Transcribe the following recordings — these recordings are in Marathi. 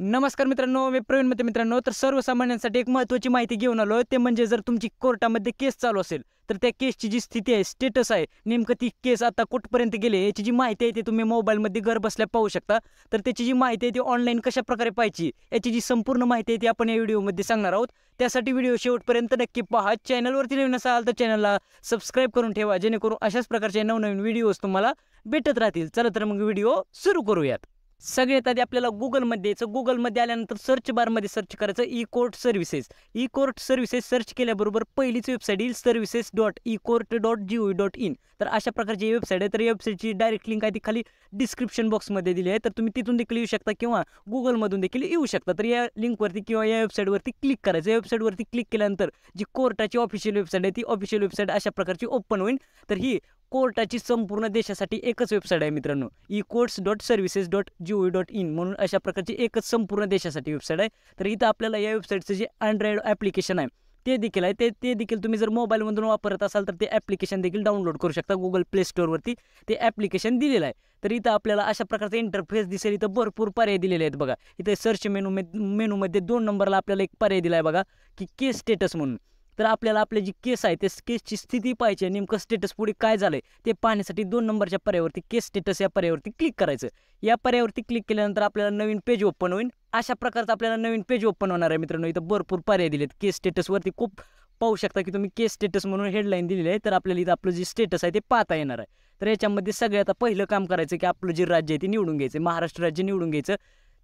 नमस्कार मित्रांनो मी प्रवीण मते मित्रांनो तर सर्वसामान्यांसाठी एक महत्त्वाची माहिती घेऊन आलो ते म्हणजे जर तुमची कोर्टामध्ये केस चालू असेल तर त्या केसची जी स्थिती आहे स्टेटस आहे नेमकं ती केस आता कुठपर्यंत गेली याची जी माहिती आहे ती तुम्ही मोबाईलमध्ये घर बसल्या पाहू शकता तर त्याची जी माहिती आहे ती ऑनलाईन कशा प्रकारे पाहिजे याची जी संपूर्ण माहिती आहे ती आपण या व्हिडिओमध्ये सांगणार आहोत त्यासाठी व्हिडिओ शेवटपर्यंत नक्की पहा चॅनलवरती नवीन असाल तर चॅनलला सबस्क्राईब करून ठेवा जेणेकरून अशाच प्रकारचे नवनवीन व्हिडिओज तुम्हाला भेटत राहतील चला तर मग व्हिडिओ सुरू करूयात सगळ्यात आधी आपल्याला गुगलमध्ये यायचं गुगलमध्ये आल्यानंतर सर्च बारमध्ये सर्च करायचं e court services e court services search केल्याबरोबर पहिलीच वेबसाईट येईल services dot e court dot G O dot in तर अशा प्रकारची वेबसाईट आहे तर वेबसाईटची डायरेक्ट लिंक आहे ती खाली डिस्क्रिप्शन बॉक्समध्ये दिली आहे तर तुम्ही तिथून देखील येऊ शकता किंवा गुगलमधून देखील येऊ शकता तर या लिंकवरती किंवा या वेबसाईटवरती क्लिक करायचं या वेबसाईटवरती क्लिक केल्यानंतर जी कोर्टाची ऑफिशियल वेबसाईट आहे ती ऑफिशियल वेबसाईट अशा प्रकारची ओपन होईल तर ही कोर्टाची संपूर्ण देशासाठी एकच वेबसाईट आहे मित्रांनो e courts dot services dot G O dot in म्हणून अशा प्रकारची एकच संपूर्ण देशासाठी वेबसाईट आहे तर इथं आपल्याला या वेबसाईटचं जे अँड्रॉइड ॲप्लिकेशन आहे ते देखील आहे ते ते देखील तुम्ही जर मोबाईलमधून वापरत असाल तर ते ॲप्लिकेशन देखील डाउनलोड करू शकता गुगल प्ले स्टोअरवरती ते ॲप्लिकेशन दिलेलं आहे तर इथं आपल्याला अशा प्रकारचा इंटरफेस दिसेल इथं भरपूर पर्याय दिलेले आहेत बघा इथं सर्च मेनू मेनूमध्ये दोन नंबरला आपल्याला एक पर्याय दिला आहे बघा की केस स्टेटस म्हणून तर आपल्याला आपले जी केस आहे ते केसची स्थिती पाहिजे नेमकं स्टेटस पुढे काय झालंय ते पाहण्यासाठी दोन नंबरच्या पर्यावरती केस स्टेटस या पर्यावरती क्लिक करायचं या पर्यावरती क्लिक केल्यानंतर आपल्याला नवीन पेज ओपन होईल अशा प्रकारचं आपल्याला नवीन पेज ओपन होणार आहे मित्रांनो इथं भरपूर पर्याय दिलेत केस स्टेटसवरती खूप पाहू शकता की तुम्ही केस स्टेटस म्हणून हेडलाईन दिलेली आहे तर आपल्याला इथं आपलं जे स्टेटस आहे ते पाहता येणार आहे तर याच्यामध्ये सगळ्यात पहिलं काम करायचं की आपलं जे राज्य आहे ते निवडून घ्यायचं महाराष्ट्र राज्य निवडून घ्यायचं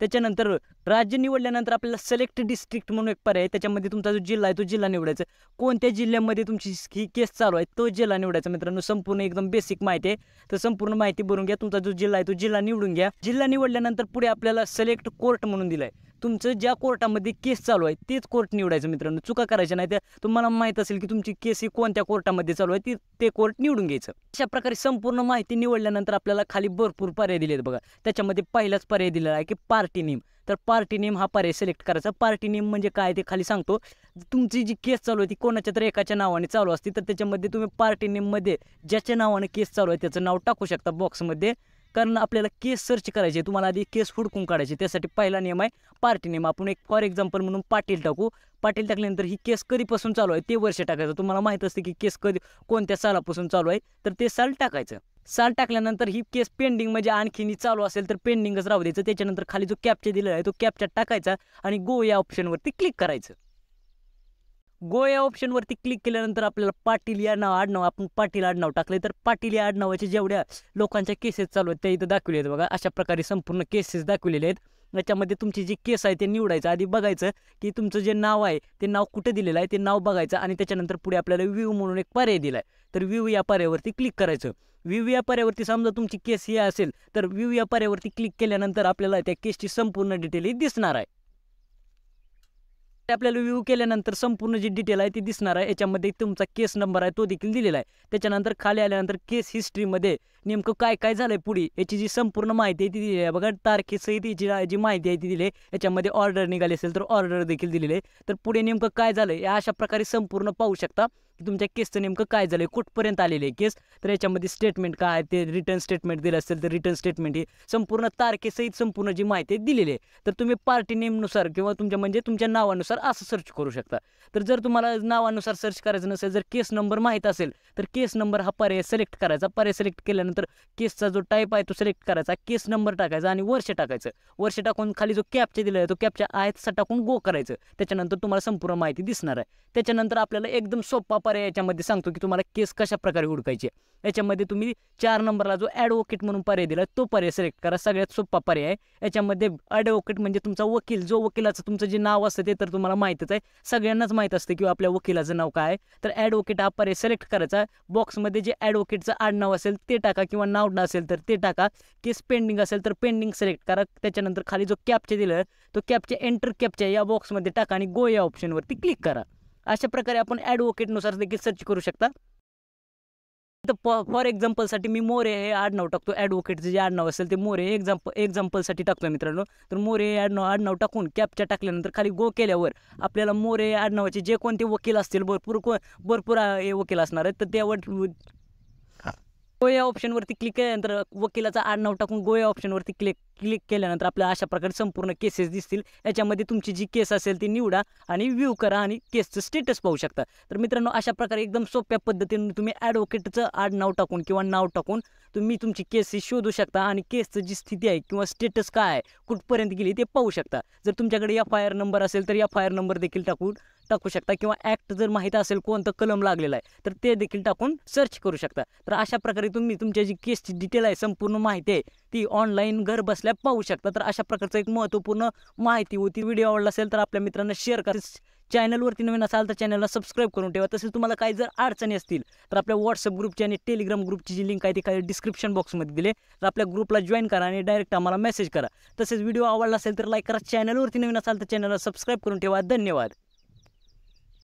त्याच्यानंतर राज्य निवडल्यानंतर आपल्याला सिलेक्ट डिस्ट्रिक्ट म्हणून एक पर्याय त्याच्यामध्ये तुमचा जो जिल्हा आहे तो जिल्हा निवडायचा कोणत्या जिल्ह्यामध्ये तुमची ही केस चालू आहे तो जिल्हा निवडायचा मित्रांनो संपूर्ण एकदम बेसिक माहिती आहे तर संपूर्ण माहिती भरून घ्या तुमचा जो जिल्हा आहे तो जिल्हा निवडून घ्या जिल्हा निवडल्यानंतर पुढे आपल्याला सिलेक्ट कोर्ट म्हणून दिलाय तुमचं ज्या कोर्टामध्ये केस चालू आहे तेच कोर्ट निवडायचं मित्रांनो चुका करायच्या नाही त्या तुम्हाला माहीत असेल की तुमची केस ही कोणत्या कोर्टामध्ये चालू आहे ती ते कोर्ट निवडून घ्यायचं अशा प्रकारे संपूर्ण माहिती निवडल्यानंतर आपल्याला खाली भरपूर पर्याय दिले आहेत बघा त्याच्यामध्ये पहिलाच पर्याय दिलेला आहे की पार्टी नेम तर पार्टी नेम हा पर्याय सिलेक्ट करायचा पार्टी नेम म्हणजे काय ते खाली सांगतो तुमची जी केस चालू आहे ती कोणाच्या तर एकाच्या नावाने चालू असते तर त्याच्यामध्ये तुम्ही पार्टी नेममध्ये ज्याच्या नावाने केस चालू आहे त्याचं नाव टाकू शकता बॉक्समध्ये कारण आपल्याला केस सर्च करायचे तुम्हाला आधी केस हुडकून काढायचे त्यासाठी पहिला नियम आहे पार्टी नेम आपण एक फॉर एक्झाम्पल म्हणून पाटील टाकू पाटील टाकल्यानंतर ही केस कधीपासून चालू आहे ते वर्ष टाकायचं तुम्हाला माहीत असते की केस कधी कोणत्या सालापासून चालू आहे तर ते साल टाकायचं साल टाकल्यानंतर ही केस पेंडिंग म्हणजे आणखीनही चालू असेल तर पेंडिंगच राहू द्यायचं त्याच्यानंतर खाली जो कॅपचा दिलेला आहे तो कॅपचा टाकायचा आणि गो या ऑप्शनवरती क्लिक करायचं गो या ऑप्शनवरती क्लिक केल्यानंतर आपल्याला पाटील या नाव आडनाव आपण पाटील आडनाव टाकले तर पाटील या आडनावाचे जेवढ्या लोकांच्या केसेस चालू आहेत त्या इथं दाखवले आहेत बघा अशा प्रकारे संपूर्ण केसेस दाखवलेले आहेत याच्यामध्ये तुमची जी केस आहे ते निवडायचं आधी बघायचं की तुमचं जे नाव आहे ते नाव कुठे दिलेलं आहे ते नाव बघायचं आणि त्याच्यानंतर पुढे आपल्याला व्ह्यू म्हणून एक पर्याय दिलाय तर व्ह्यू या पर्यावरती क्लिक करायचं व्ह्यू या पर्यावरती समजा तुमची केस ही असेल तर व्ह्यू या पर्यावरती क्लिक केल्यानंतर आपल्याला त्या केसची संपूर्ण डिटेल दिसणार आहे आपल्याला व्ह्यू केल्यानंतर संपूर्ण जी डिटेल आहे ती दिसणार आहे याच्यामध्ये तुमचा केस नंबर आहे तो देखील दिलेला आहे त्याच्यानंतर खाली आल्यानंतर केस हिस्ट्रीमध्ये नेमकं काय काय झालंय पुढे याची जी संपूर्ण माहिती आहे ती दिली आहे बघा तारखेसहित याची जी माहिती आहे ती दिली आहे याच्यामध्ये ऑर्डर निघाली असेल तर ऑर्डर देखील दिलेली आहे तर पुढे नेमकं काय झालं आहे अशा प्रकारे संपूर्ण पाहू शकता की तुमच्या केसचं नेमकं काय झालं आहे कुठपर्यंत आलेलं आहे केस तर याच्यामध्ये स्टेटमेंट काय ते रिटर्न स्टेटमेंट दिलं असेल तर रिटर्न स्टेटमेंट ही संपूर्ण तारखेसहित संपूर्ण जी माहिती दिलेली आहे तर तुम्ही पार्टी नेमनुसार किंवा तुमच्या म्हणजे तुमच्या नावानुसार असं सर्च करू शकता तर जर तुम्हाला नावानुसार सर्च करायचं नसेल जर केस नंबर माहीत असेल तर केस नंबर हा पर्याय सिलेक्ट करायचा पर्याय सिलेक्ट केल्यानंतर केसचा जो टाईप आहे तो सिलेक्ट करायचा केस नंबर टाकायचा आणि वर्ष टाकायचं वर्ष टाकून खाली जो कॅपचा दिला आहे तो कॅपच्या आयतसा टाकून गो करायचं त्याच्यानंतर तुम्हाला संपूर्ण माहिती दिसणार आहे त्याच्यानंतर आपल्याला एकदम सोपा पर्याय याच्यामध्ये सांगतो की तुम्हाला केस कशा प्रकारे उडकायचे याच्यामध्ये तुम्ही चार नंबरला जो ॲडव्होकेट म्हणून पर्याय दिला तो पर्याय सिलेक्ट करा सगळ्यात सोपा पर्याय याच्यामध्ये ॲडव्होकेट म्हणजे तुमचा वकील जो वकिलाचं तुमचं जे नाव असतं ते तर तुम्हाला माहितीच आहे सगळ्यांनाच माहीत असतं की आपल्या वकिलाचं नाव काय तर ॲडव्होकेट हा पर्याय सिलेक्ट करायचा बॉक्समध्ये जे ॲडव्होकेटचं आडनाव असेल ते टाका किंवा नाव असेल तर ते टाका केस पेंडिंग असेल तर पेंडिंग सिलेक्ट करा त्याच्यानंतर खाली जो कॅपचे दिलं तो कॅपच्या एंटर कॅपच्या या बॉक्समध्ये टाका आणि गो या ऑप्शनवरती क्लिक करा अशा प्रकारे आपण ॲडव्होकेटनुसार देखील सर्च करू शकता तर फॉर एक्झाम्पलसाठी मी मोरे हे आडनाव टाकतो ॲडव्होकेटचे जे आडनाव असेल ते मोरे एक्झाम्प एक्झाम्पल एक्झाम्पलसाठी टाकतो मित्रांनो तर मोरे आडनाव आडनाव टाकून कॅपच्या टाकल्यानंतर खाली गो केल्यावर आपल्याला मोरे आडनावाचे जे कोणते वकील असतील भरपूर को भरपूर हे वकील असणार आहेत तर त्यावर गोया ऑप्शनवरती क्लिक केल्यानंतर वकिलाचा आडनाव टाकून गोया ऑप्शनवरती क्लिक क्लिक केल्यानंतर आपल्याला अशा प्रकारे संपूर्ण केसेस दिसतील याच्यामध्ये तुमची जी केस असेल ती निवडा आणि व्ह्यू करा आणि केसचं स्टेटस पाहू शकता तर मित्रांनो अशा प्रकारे एकदम सोप्या पद्धतीने तुम्ही ॲडव्होकेटचं आडनाव टाकून किंवा नाव टाकून तुम्ही तुमची केसेस शोधू शकता आणि केसचं जी स्थिती आहे किंवा स्टेटस काय आहे कुठपर्यंत गेली ते पाहू शकता जर तुमच्याकडे एफ आय आर नंबर असेल तर एफ आय आर नंबर देखील टाकून टाकू शकता किंवा ॲक्ट जर माहीत असेल कोणतं कलम लागलेलं आहे तर ते देखील टाकून सर्च करू शकता तर अशा प्रकारे तुम्ही तुमच्या जी केसची डिटेल आहे संपूर्ण माहिती आहे ती ऑनलाईन घर बसल्या पाहू शकता तर अशा प्रकारचं एक महत्त्वपूर्ण माहिती होती व्हिडिओ आवडला असेल तर आपल्या मित्रांना शेअर करा चॅनलवरती नवीन असाल तर चॅनलला सबस्क्राईब करून ठेवा तसेच तुम्हाला काही जर अडचणी असतील तर आपल्या व्हॉट्सअप ग्रुपची आणि टेलिग्राम ग्रुपची जी लिंक आहे ती काही डिस्क्रिप्शन बॉक्समध्ये दिले तर आपल्या ग्रुपला जॉईन करा आणि डायरेक्ट आम्हाला मेसेज करा तसेच व्हिडिओ आवडला असेल तर लाईक करा चॅनलवरती नवीन असाल तर चॅनलला सबस्क्राईब करून ठेवा धन्यवाद